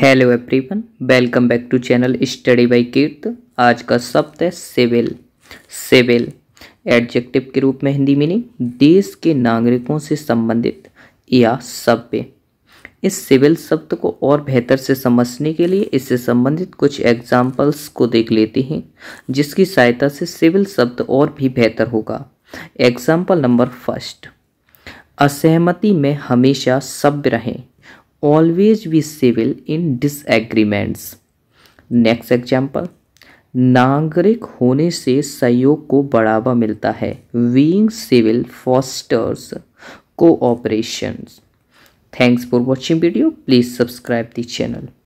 Hello everyone welcome back to channel study by Kirt आज का शब्द है सिविल सिविल एडजेक्टिव के रूप में हिंदी मीनिंग देश के नागरिकों से संबंधित या सभ्य इस सिविल शब्द को और बेहतर से समझने के लिए इससे संबंधित कुछ एग्जाम्पल्स को देख लेते हैं जिसकी सहायता से सिविल शब्द और भी बेहतर होगा एग्जाम्पल नंबर फर्स्ट असहमति में हमेशा सभ्य रहें always be civil in disagreements. Next example नागरिक होने से सहयोग को बढ़ावा मिलता है being civil fosters cooperations thanks for watching video please subscribe the channel